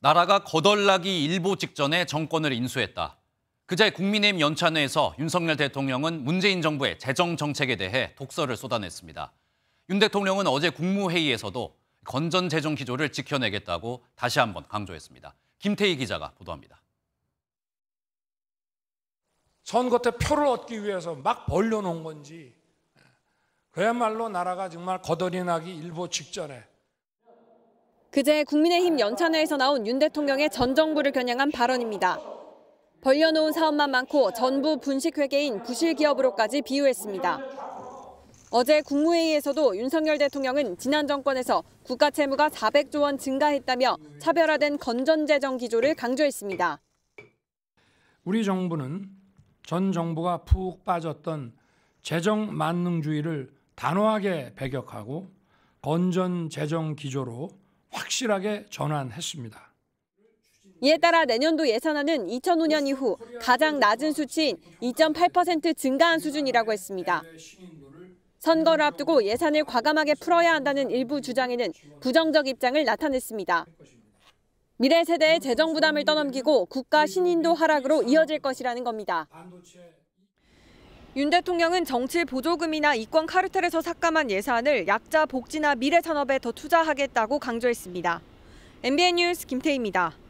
나라가 거덜나기 일보 직전에 정권을 인수했다. 그제 국민의힘 연찬회에서 윤석열 대통령은 문재인 정부의 재정 정책에 대해 독서를 쏟아냈습니다. 윤 대통령은 어제 국무회의에서도 건전 재정 기조를 지켜내겠다고 다시 한번 강조했습니다. 김태희 기자가 보도합니다. 선거 때 표를 얻기 위해서 막 벌려놓은 건지 그야말로 나라가 정말 거덜이 나기 일보 직전에 그제 국민의힘 연찬회에서 나온 윤 대통령의 전 정부를 겨냥한 발언입니다. 벌려놓은 사업만 많고 전부 분식회계인 부실기업으로까지 비유했습니다. 어제 국무회의에서도 윤석열 대통령은 지난 정권에서 국가 채무가 400조 원 증가했다며 차별화된 건전재정 기조를 강조했습니다. 우리 정부는 전 정부가 푹 빠졌던 재정 만능주의를 단호하게 배격하고 건전재정 기조로 확실하게 전환했습니다. 이에 따라 내년도 예산안은 2005년 이후 가장 낮은 수치인 2.8% 증가한 수준이라고 했습니다. 선거를 앞두고 예산을 과감하게 풀어야 한다는 일부 주장에는 부정적 입장을 나타냈습니다. 미래 세대의 재정 부담을 떠넘기고 국가 신인도 하락으로 이어질 것이라는 겁니다. 윤 대통령은 정치 보조금이나 이권 카르텔에서 삭감한 예산을 약자 복지나 미래 산업에 더 투자하겠다고 강조했습니다. MBN 뉴스 김태희입니다.